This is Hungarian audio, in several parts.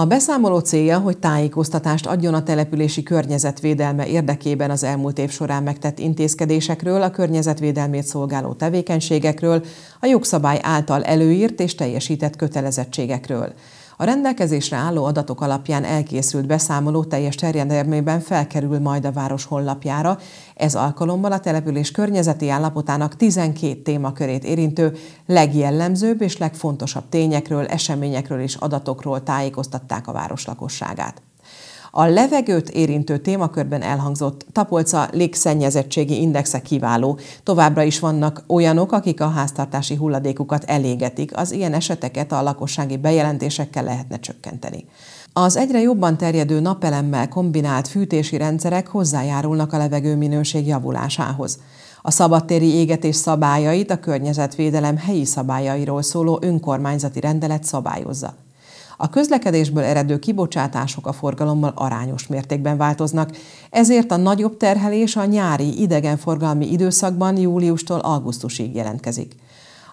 A beszámoló célja, hogy tájékoztatást adjon a települési környezetvédelme érdekében az elmúlt év során megtett intézkedésekről, a környezetvédelmét szolgáló tevékenységekről, a jogszabály által előírt és teljesített kötelezettségekről. A rendelkezésre álló adatok alapján elkészült beszámoló teljes terjedelmében felkerül majd a város honlapjára. Ez alkalommal a település környezeti állapotának 12 témakörét érintő legjellemzőbb és legfontosabb tényekről, eseményekről és adatokról tájékoztatták a város lakosságát. A levegőt érintő témakörben elhangzott tapolca légszennyezettségi indexe kiváló. Továbbra is vannak olyanok, akik a háztartási hulladékukat elégetik. Az ilyen eseteket a lakossági bejelentésekkel lehetne csökkenteni. Az egyre jobban terjedő napelemmel kombinált fűtési rendszerek hozzájárulnak a levegő minőség javulásához. A szabadtéri égetés szabályait a környezetvédelem helyi szabályairól szóló önkormányzati rendelet szabályozza. A közlekedésből eredő kibocsátások a forgalommal arányos mértékben változnak, ezért a nagyobb terhelés a nyári idegenforgalmi időszakban júliustól augusztusig jelentkezik.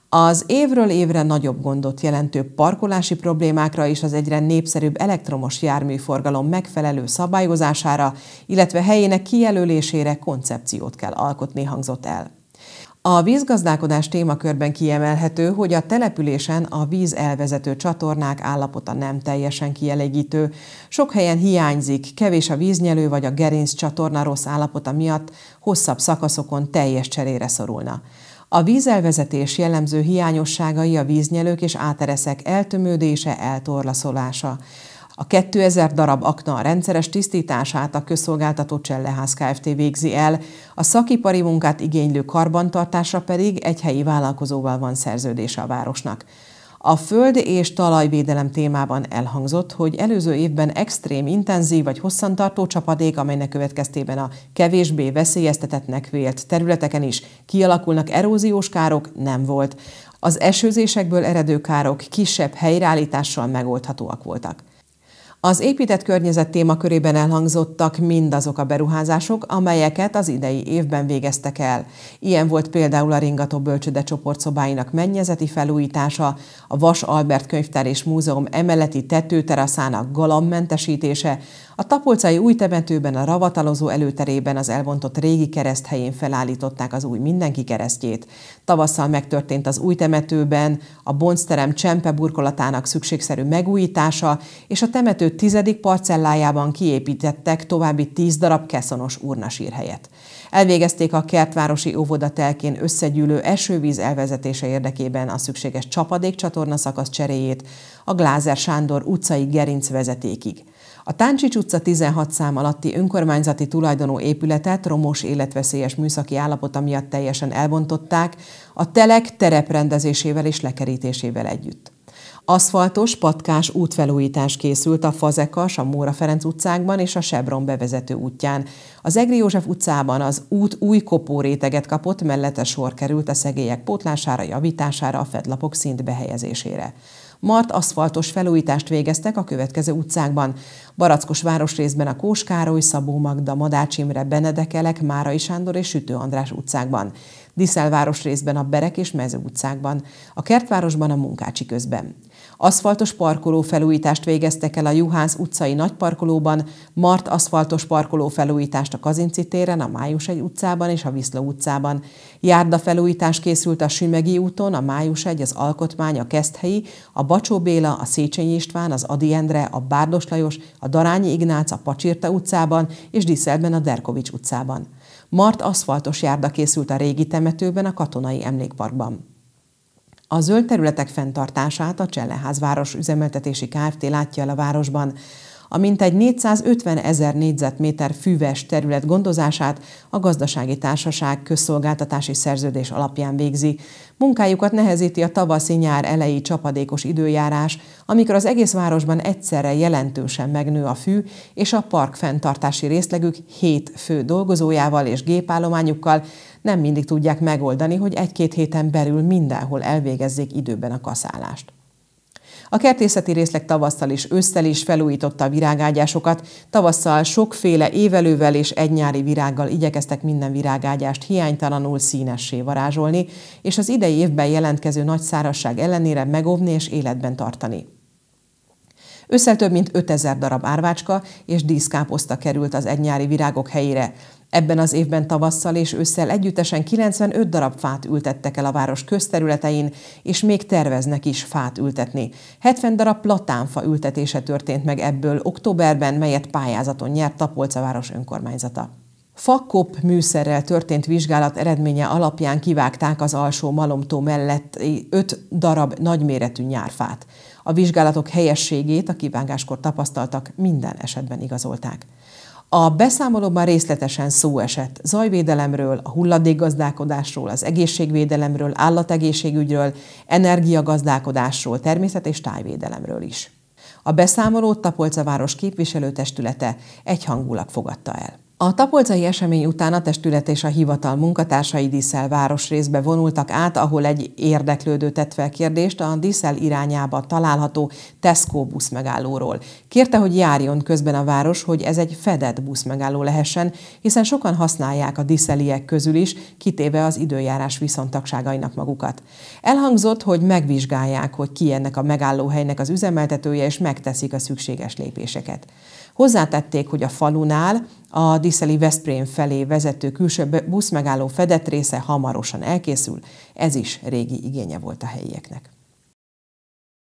Az évről évre nagyobb gondot jelentő parkolási problémákra és az egyre népszerűbb elektromos járműforgalom megfelelő szabályozására, illetve helyének kijelölésére koncepciót kell alkotni hangzott el. A vízgazdálkodás témakörben kiemelhető, hogy a településen a víz elvezető csatornák állapota nem teljesen kielégítő. Sok helyen hiányzik, kevés a víznyelő vagy a gerinc csatorna rossz állapota miatt hosszabb szakaszokon teljes cserére szorulna. A vízelvezetés jellemző hiányosságai a víznyelők és átereszek eltömődése, eltorlaszolása. A 2000 darab akna a rendszeres tisztítását a közszolgáltató Cselleház Kft. végzi el, a szakipari munkát igénylő karbantartásra pedig egy helyi vállalkozóval van szerződése a városnak. A föld és talajvédelem témában elhangzott, hogy előző évben extrém, intenzív vagy hosszantartó csapadék, amelynek következtében a kevésbé veszélyeztetetnek vélt területeken is kialakulnak eróziós károk, nem volt. Az esőzésekből eredő károk kisebb helyreállítással megoldhatóak voltak. Az épített környezet témakörében elhangzottak mindazok a beruházások, amelyeket az idei évben végeztek el. Ilyen volt például a Ringató Bölcsöde csoport szobáinak mennyezeti felújítása, a Vas Albert Könyvtár és Múzeum emeleti tetőteraszának galambmentesítése, a tapolcai új temetőben, a ravatalozó előterében az elbontott régi kereszt helyén felállították az új mindenki keresztjét. Tavasszal megtörtént az új temetőben a Bonzterem csempe burkolatának szükségszerű megújítása, és a temető tizedik parcellájában kiépítettek további tíz darab keszonos urnasírhelyet. Elvégezték a kertvárosi óvoda telkén összegyűlő esővíz elvezetése érdekében a szükséges csapadékcsatorna szakasz cseréjét a Glázer Sándor utcai gerinc vezetékig. A Táncsics utca 16 szám alatti önkormányzati tulajdonú épületet romos életveszélyes műszaki állapota miatt teljesen elbontották, a telek tereprendezésével és lekerítésével együtt. Aszfaltos, patkás útfelújítás készült a Fazekas, a Móra Ferenc utcákban és a Sebron bevezető útján. Az Egri József utcában az út új kopó réteget kapott, mellette sor került a szegélyek pótlására, javítására, a fedlapok szint behelyezésére mart aszfaltos felújítást végeztek a következő utcákban. Barackos városrészben a Kóskároly, Szabó Magda, Madács Imre, Benedekelek, Márai Sándor és Sütő András utcákban. Diszel részben a Berek és Mező utcákban, a Kertvárosban a Munkácsi közben. Aszfaltos parkoló felújítást végeztek el a Juhász utcai nagyparkolóban, Mart aszfaltos parkoló felújítást a Kazinci téren, a Május egy utcában és a Viszló utcában. Járda felújítás készült a Sümegi úton, a Május egy, az Alkotmány, a Keszthelyi, a Bacsó Béla, a Széchenyi István, az Adi Endre, a Bárdos Lajos, a Darányi Ignác, a Pacsirta utcában és Diszelben a Derkovics utcában. Mart aszfaltos járda készült a régi temetőben, a Katonai Emlékparkban. A zöld területek fenntartását a Cselleházváros üzemeltetési Kft. látja el a városban a mintegy 450 ezer négyzetméter fűves terület gondozását a gazdasági társaság közszolgáltatási szerződés alapján végzi. Munkájukat nehezíti a tavaszi-nyár elejé csapadékos időjárás, amikor az egész városban egyszerre jelentősen megnő a fű, és a park fenntartási részlegük hét fő dolgozójával és gépállományukkal nem mindig tudják megoldani, hogy egy-két héten belül mindenhol elvégezzék időben a kaszálást. A kertészeti részleg tavasszal és ősszel is felújította a virágágyásokat. Tavasszal sokféle évelővel és egynyári virággal igyekeztek minden virágágyást hiánytalanul színessé varázsolni, és az idei évben jelentkező nagy szárasság ellenére megóvni és életben tartani. Összel több mint 5000 darab árvácska és díszkáposzta került az egynyári virágok helyére. Ebben az évben tavasszal és ősszel együttesen 95 darab fát ültettek el a város közterületein, és még terveznek is fát ültetni. 70 darab platánfa ültetése történt meg ebből októberben, melyet pályázaton nyert Tapolca város önkormányzata. Fakkop műszerrel történt vizsgálat eredménye alapján kivágták az alsó malomtó mellett 5 darab nagyméretű nyárfát. A vizsgálatok helyességét a kivágáskor tapasztaltak minden esetben igazolták. A beszámolóban részletesen szó esett zajvédelemről, a hulladékgazdálkodásról, az egészségvédelemről, állategészségügyről, energiagazdálkodásról, természet- és tájvédelemről is. A beszámolót Tapolca város képviselőtestülete egyhangulag fogadta el. A tapolcai esemény után a testület és a hivatal munkatársai díszel városrészbe vonultak át, ahol egy érdeklődő tett fel kérdést a díszel irányába található Tesco buszmegállóról. megállóról. Kérte, hogy járjon közben a város, hogy ez egy fedett busz megálló lehessen, hiszen sokan használják a díszeliek közül is, kitéve az időjárás viszontagságainak magukat. Elhangzott, hogy megvizsgálják, hogy ki ennek a megállóhelynek az üzemeltetője, és megteszik a szükséges lépéseket. Hozzátették, hogy a falunál a Diszeli Veszprém felé vezető külső buszmegálló fedett része hamarosan elkészül, ez is régi igénye volt a helyieknek.